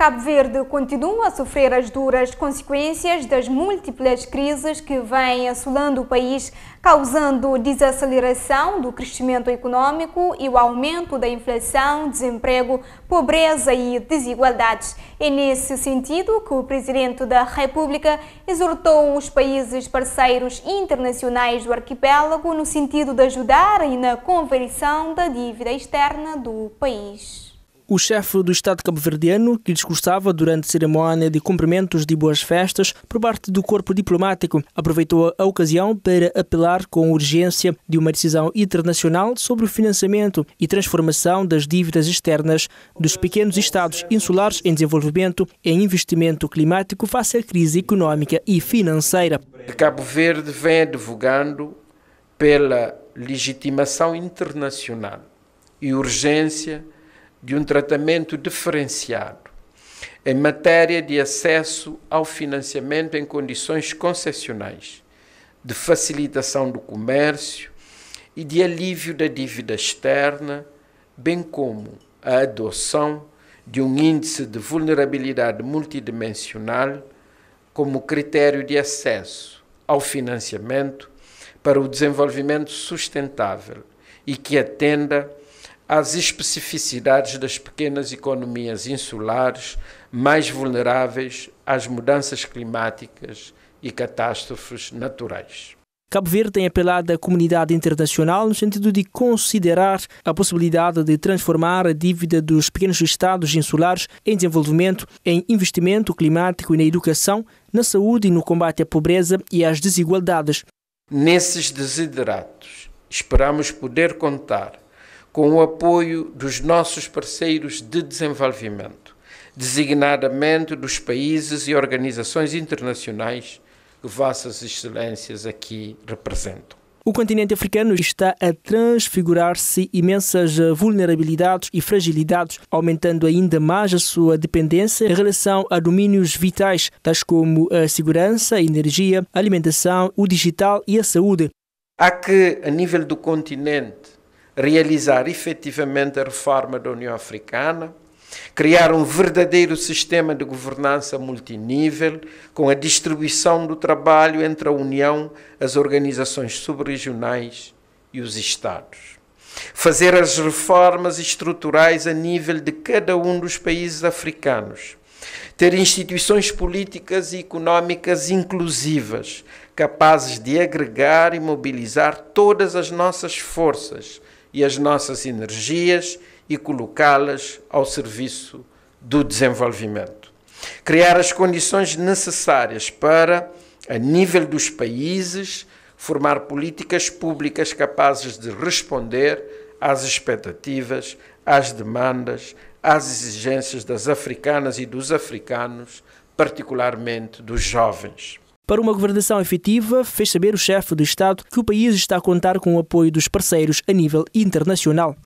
Cabo Verde continua a sofrer as duras consequências das múltiplas crises que vêm assolando o país, causando desaceleração do crescimento econômico e o aumento da inflação, desemprego, pobreza e desigualdades. É nesse sentido que o Presidente da República exortou os países parceiros internacionais do arquipélago no sentido de ajudar na conversão da dívida externa do país. O chefe do Estado cabo-verdiano, que discursava durante a cerimónia de cumprimentos de boas festas por parte do corpo diplomático, aproveitou a ocasião para apelar com urgência de uma decisão internacional sobre o financiamento e transformação das dívidas externas dos pequenos Estados insulares em desenvolvimento em investimento climático face à crise económica e financeira. Cabo Verde vem advogando pela legitimação internacional e urgência de um tratamento diferenciado em matéria de acesso ao financiamento em condições concessionais, de facilitação do comércio e de alívio da dívida externa, bem como a adoção de um índice de vulnerabilidade multidimensional como critério de acesso ao financiamento para o desenvolvimento sustentável e que atenda às especificidades das pequenas economias insulares mais vulneráveis às mudanças climáticas e catástrofes naturais. Cabo Verde tem apelado à comunidade internacional no sentido de considerar a possibilidade de transformar a dívida dos pequenos estados insulares em desenvolvimento, em investimento climático e na educação, na saúde e no combate à pobreza e às desigualdades. Nesses desideratos, esperamos poder contar com o apoio dos nossos parceiros de desenvolvimento, designadamente dos países e organizações internacionais que Vossas Excelências aqui representam. O continente africano está a transfigurar-se imensas vulnerabilidades e fragilidades, aumentando ainda mais a sua dependência em relação a domínios vitais, tais como a segurança, a energia, a alimentação, o digital e a saúde. Há que, a nível do continente, realizar efetivamente a reforma da União Africana, criar um verdadeiro sistema de governança multinível, com a distribuição do trabalho entre a União, as organizações subregionais e os Estados. Fazer as reformas estruturais a nível de cada um dos países africanos. Ter instituições políticas e económicas inclusivas, capazes de agregar e mobilizar todas as nossas forças e as nossas energias e colocá-las ao serviço do desenvolvimento. Criar as condições necessárias para, a nível dos países, formar políticas públicas capazes de responder às expectativas, às demandas, às exigências das africanas e dos africanos, particularmente dos jovens. Para uma governação efetiva, fez saber o chefe do Estado que o país está a contar com o apoio dos parceiros a nível internacional.